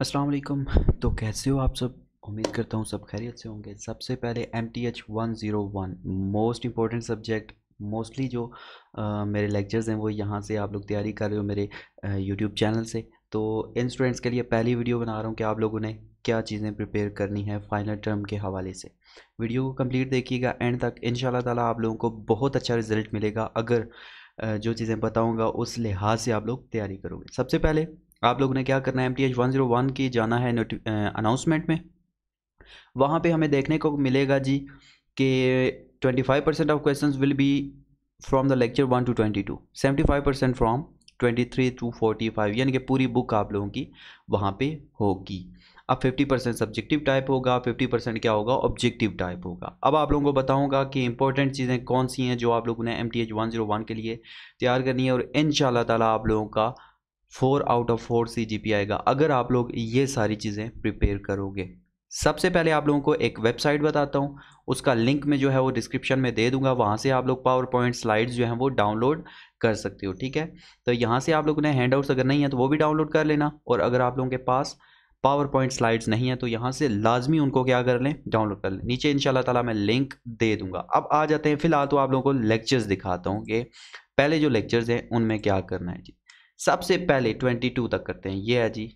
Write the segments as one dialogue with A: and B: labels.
A: अस्सलाम वालेकुम तो कैसे हो आप सब उम्मीद करता हूँ सब खैरियत से होंगे सबसे पहले M T H one zero one most important subject mostly जो आ, मेरे लेक्चर्स हैं वो यहाँ से आप लोग तैयारी कर रहे हो मेरे यूट्यूब चैनल से तो इन स्टूडेंट्स के लिए पहली वीडियो बना रहा हूँ कि आप लोगों ने क्या चीज़ें प्रिपेयर करनी है फाइनल टर्म के हवाले से वीडियो को कम्प्लीट देखिएगा एंड तक इन ताला आप लोगों को बहुत अच्छा रिजल्ट मिलेगा अगर जो चीज़ें बताऊँगा उस लिहाज से आप लोग तैयारी करोगे सबसे पहले आप लोगों ने क्या करना है M T H one zero one की जाना है अनाउंसमेंट में वहाँ पे हमें देखने को मिलेगा जी कि twenty five percent of question will be from the lecture one to twenty two seventy five percent from twenty three to forty five यानी कि पूरी बुक आप लोगों की वहाँ पे होगी अब फिफ्टी परसेंट सब्जेक्टिव टाइप होगा फिफ्टी परसेंट क्या होगा ऑब्जेक्टिव टाइप होगा अब आप लोगों को बताऊंगा कि इंपॉर्टेंट चीज़ें कौन सी हैं जो आप लोगों ने M T H one zero one के लिए तैयार करनी है और इन शाह आप लोगों का four out of four C आएगा अगर आप लोग ये सारी चीज़ें प्रिपेयर करोगे सबसे पहले आप लोगों को एक वेबसाइट बताता हूँ उसका लिंक में जो है वो डिस्क्रिप्शन में दे दूंगा वहाँ से आप लोग पावर पॉइंट स्लाइड्स जो हैं वो डाउनलोड कर सकते हो ठीक है तो यहाँ से आप लोगों ने हैंड आउट्स अगर नहीं है तो वो भी डाउनलोड कर लेना और अगर आप लोगों के पास पावर पॉइंट स्लाइड्स नहीं है तो यहाँ से लाजमी उनको क्या कर लें डाउनलोड कर लें नीचे इन ताला मैं लिंक दे दूँगा अब आ जाते हैं फिलहाल तो आप लोगों को लेक्चर्स दिखाता हूँ कि पहले जो लेक्चर्स हैं उनमें क्या करना है जी सबसे पहले 22 तक करते हैं ये है जी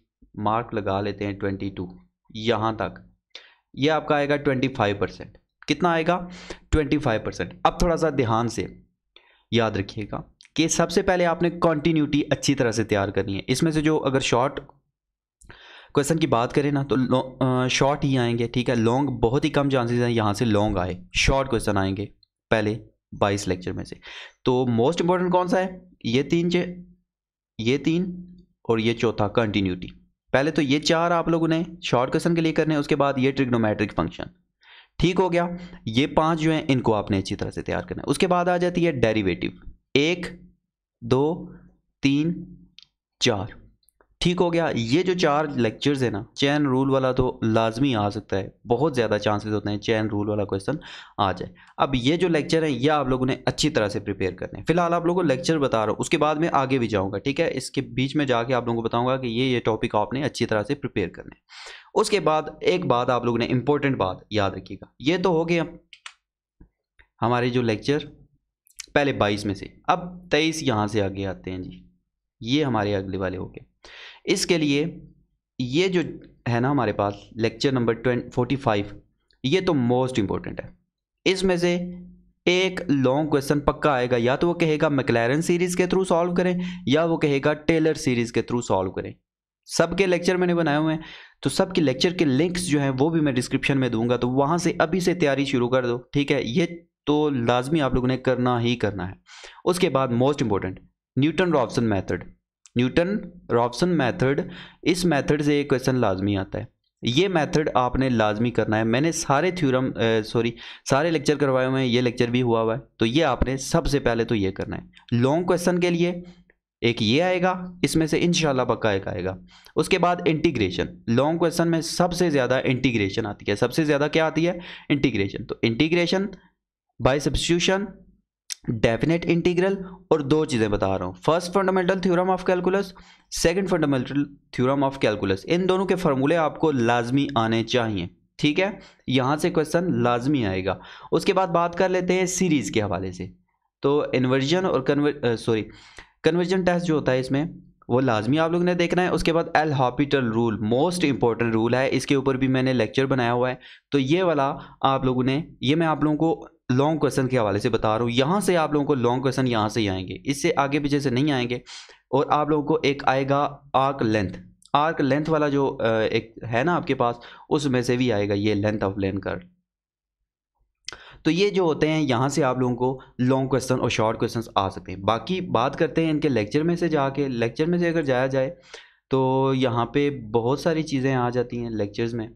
A: मार्क लगा लेते हैं 22 यहाँ तक ये आपका आएगा 25 परसेंट कितना आएगा 25 परसेंट अब थोड़ा सा ध्यान से याद रखिएगा कि सबसे पहले आपने कॉन्टीन्यूटी अच्छी तरह से तैयार करनी है इसमें से जो अगर शॉर्ट क्वेश्चन की बात करें ना तो शॉर्ट ही आएंगे ठीक है लॉन्ग बहुत ही कम चांसेस हैं यहाँ से लॉन्ग आए शॉर्ट क्वेश्चन आएंगे पहले बाईस लेक्चर में से तो मोस्ट इंपॉर्टेंट कौन सा है ये तीन ये तीन और ये चौथा कंटिन्यूटी पहले तो ये चार आप लोगों ने शॉर्ट क्वेश्चन के लिए करने उसके बाद ये ट्रिग्नोमेट्रिक फंक्शन ठीक हो गया ये पांच जो हैं इनको आपने अच्छी तरह से तैयार करना है उसके बाद आ जाती है डेरिवेटिव एक दो तीन चार ठीक हो गया ये जो चार लेक्चर्स है ना चैन रूल वाला तो लाजमी आ सकता है बहुत ज़्यादा चांसेस होते हैं चैन रूल वाला क्वेश्चन आ जाए अब ये जो लेक्चर है ये आप लोगों ने अच्छी तरह से प्रिपेयर करने हैं फिलहाल आप लोगों को लेक्चर बता रहा हूँ उसके बाद में आगे भी जाऊँगा ठीक है इसके बीच में जाके आप लोगों को बताऊँगा कि ये ये टॉपिक आपने अच्छी तरह से प्रिपेयर करने उसके बाद एक बात आप लोगों ने इम्पोर्टेंट बात याद रखिएगा ये तो हो गया हमारे जो लेक्चर पहले बाईस में से अब तेईस यहाँ से आगे आते हैं जी ये हमारे अगले वाले हो गए इसके लिए ये जो है ना हमारे पास lecture number twenty forty five ये तो मोस्ट इम्पोर्टेंट है इसमें से एक लॉन्ग क्वेश्चन पक्का आएगा या तो वो कहेगा मैकलैरन सीरीज़ के थ्रू सॉल्व करें या वो कहेगा टेलर सीरीज़ के थ्रू सॉल्व करें सबके लेक्चर मैंने बनाए हुए हैं तो सबके लेक्चर के लिंक्स जो हैं वो भी मैं डिस्क्रिप्शन में दूंगा तो वहाँ से अभी से तैयारी शुरू कर दो ठीक है ये तो लाजमी आप लोगों ने करना ही करना है उसके बाद most important Newton Raphson method Newton Raphson method इस मेथड से एक क्वेश्चन लाजमी आता है ये मेथड आपने लाजमी करना है मैंने सारे थ्योरम सॉरी सारे लेक्चर करवाए हुए हैं ये लेक्चर भी हुआ हुआ है तो ये आपने सबसे पहले तो ये करना है लॉन्ग क्वेश्चन के लिए एक ये आएगा इसमें से इनशाला पक्का एक आएगा उसके बाद इंटीग्रेशन लॉन्ग क्वेश्चन में सबसे ज़्यादा इंटीग्रेशन आती है सबसे ज़्यादा क्या आती है इंटीग्रेशन तो integration by substitution definite integral और दो चीज़ें बता रहा हूँ first fundamental theorem of calculus second fundamental theorem of calculus इन दोनों के फॉर्मूले आपको लाजमी आने चाहिए ठीक है यहाँ से क्वेश्चन लाजमी आएगा उसके बाद बात कर लेते हैं सीरीज़ के हवाले से तो इन्वर्जन और कन्वर सॉरी कन्वर्जन टेस्ट जो होता है इसमें वो लाजमी आप लोग ने देखना है उसके बाद L Hopital rule most important rule है इसके ऊपर भी मैंने लेक्चर बनाया हुआ है तो ये वाला आप लोगों ने ये मैं आप लोगों को लॉन्ग क्वेश्चन के हवाले से बता रहा हूँ यहाँ से आप लोगों को लॉन्ग क्वेश्चन यहाँ से ही आएंगे इससे आगे पीछे से नहीं आएंगे और आप लोगों को एक आएगा आर्क लेंथ आर्क लेंथ वाला जो एक है ना आपके पास उसमें से भी आएगा ये लेंथ ऑफ लेन कर तो ये जो होते हैं यहाँ से आप लोगों को लॉन्ग क्वेश्चन और शॉर्ट क्वेश्चन आ सकते हैं बाकी बात करते हैं इनके लेक्चर में से जाके लेक्चर में से अगर जाया जाए तो यहाँ पे बहुत सारी चीज़ें आ जाती हैं लेक्चर्स में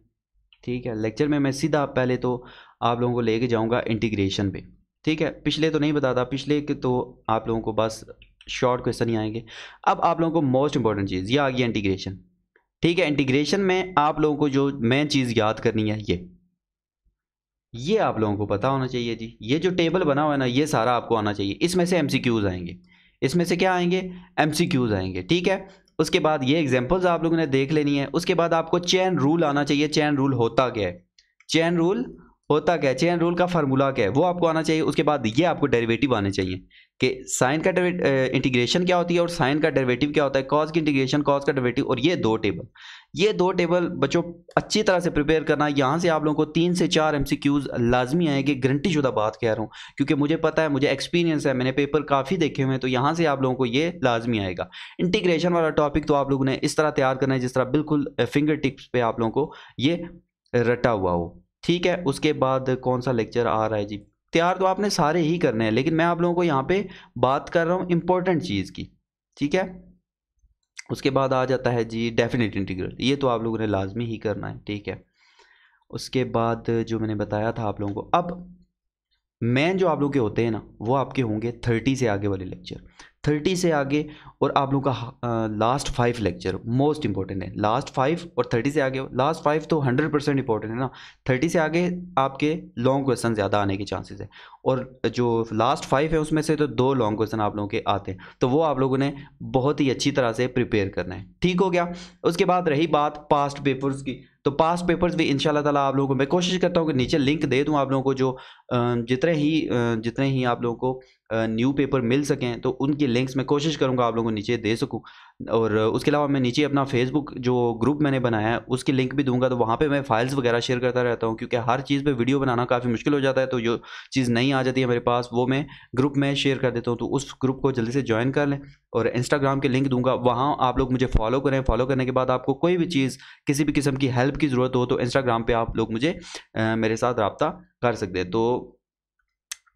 A: ठीक है लेक्चर में मैं सीधा पहले तो आप लोगों को लेके जाऊंगा इंटीग्रेशन पे ठीक है पिछले तो नहीं बताता पिछले के तो आप लोगों को बस शॉर्ट क्वेश्चन ही आएंगे अब आप लोगों को मोस्ट इंपॉर्टेंट चीज़ ये आ गई इंटीग्रेशन ठीक है इंटीग्रेशन में आप लोगों को जो मेन चीज़ याद करनी है ये ये आप लोगों को पता होना चाहिए जी ये जो टेबल बना हुआ है ना ये सारा आपको आना चाहिए इसमें से एम आएंगे इसमें से क्या आएंगे एम आएंगे ठीक है उसके बाद ये एग्जाम्पल्स आप लोगों ने देख लेनी है उसके बाद आपको चैन रूल आना चाहिए चैन रूल होता क्या है चैन रूल होता क्या चेन रूल का फार्मूला क्या है वो आपको आना चाहिए उसके बाद ये आपको डेरिवेटिव आने चाहिए कि साइन का इंटीग्रेशन क्या होती है और साइन का डेरिवेटिव क्या होता है कॉज की इंटीग्रेशन कॉज का डेरिवेटिव और ये दो टेबल ये दो टेबल बच्चों अच्छी तरह से प्रिपेयर करना यहाँ से आप लोगों को तीन से चार एम सी क्यूज़ लाजमी आएंगे गारंटी शुदा बात कह रहा हूँ क्योंकि मुझे पता है मुझे एक्सपीरियंस है मैंने पेपर काफ़ी देखे हुए हैं तो यहाँ से आप लोगों को ये लाजमी आएगा इंटीग्रेशन वाला टॉपिक तो आप लोगों ने इस तरह तैयार करना है जिस तरह बिल्कुल फिंगर टिप्स पर आप लोगों को ये रटा हुआ हो ठीक है उसके बाद कौन सा लेक्चर आ रहा है जी तैयार तो आपने सारे ही करने हैं लेकिन मैं आप लोगों को यहाँ पे बात कर रहा हूँ इम्पोर्टेंट चीज़ की ठीक है उसके बाद आ जाता है जी डेफिनेट इंटीग्रल ये तो आप लोगों ने लाजमी ही करना है ठीक है उसके बाद जो मैंने बताया था आप लोगों को अब मेन जो आप लोग के होते हैं ना वो आपके होंगे थर्टी से आगे वाले लेक्चर थर्टी से आगे और आप लोगों का last five lecture most important है लास्ट फाइव और थर्टी से आगे लास्ट फाइव तो हंड्रेड परसेंट इंपॉर्टेंट है ना थर्टी से आगे आपके लॉन्ग क्वेश्चन ज़्यादा आने के चांसेस है और जो लास्ट फाइव है उसमें से तो दो लॉन्ग क्वेश्चन आप लोगों के आते हैं तो वो आप लोगों ने बहुत ही अच्छी तरह से प्रिपेयर करना है ठीक हो गया उसके बाद रही बात पास्ट पेपर्स की तो पास्ट पेपर्स भी इंशाल्लाह ताला आप लोगों को मैं कोशिश करता हूँ कि नीचे लिंक दे दूँ आप लोगों को जो जितने ही जितने ही आप लोगों को न्यू पेपर मिल सकें तो उनके लिंक्स मैं कोशिश करूँगा आप लोगों को नीचे दे सकूँ और उसके अलावा मैं नीचे अपना फेसबुक जो ग्रुप मैंने बनाया है उसकी लिंक भी दूंगा तो वहाँ पे मैं फाइल्स वगैरह शेयर करता रहता हूँ क्योंकि हर चीज़ पे वीडियो बनाना काफ़ी मुश्किल हो जाता है तो जो चीज़ नहीं आ जाती है मेरे पास वो मैं ग्रुप में शेयर कर देता हूँ तो उस ग्रुप को जल्दी से ज्वाइन कर लें और इंस्टाग्राम के लिंक दूंगा वहाँ आप लोग मुझे फॉलो करें फॉलो करने के बाद आपको कोई भी चीज़ किसी भी किस्म की हेल्प की ज़रूरत हो तो इंस्टाग्राम पर आप लोग मुझे मेरे साथ रबता कर सकते तो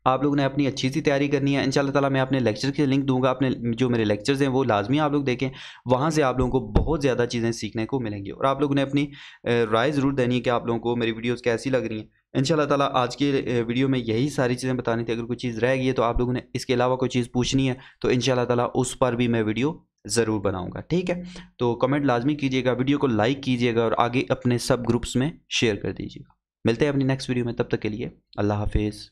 A: आप लोगों ने अपनी अच्छी सी तैयारी करनी है इन तला मैं अपने लेक्चर के लिंक दूंगा अपने जो मेरे लेक्चर्स हैं वो लाजमी आप लोग देखें वहाँ से आप लोगों को बहुत ज़्यादा चीज़ें सीखने को मिलेंगी और आप लोगों ने अपनी राय ज़रूर देनी है कि आप लोगों को मेरी वीडियोज़ कैसी लग रही हैं इन तला आज के वीडियो में यही सारी चीज़ें बतानी थी अगर कोई चीज़ रह गई है तो आप लोगों ने इसके अलावा कोई चीज़ पूछनी है तो इन तला उस पर भी मैं वीडियो ज़रूर बनाऊँगा ठीक है तो कमेंट लाजमी कीजिएगा वीडियो को लाइक कीजिएगा और आगे अपने सब ग्रुप्स में शेयर कर दीजिएगा मिलते हैं अपनी नेक्स्ट वीडियो में तब तक के लिए अल्लाह हाफिज़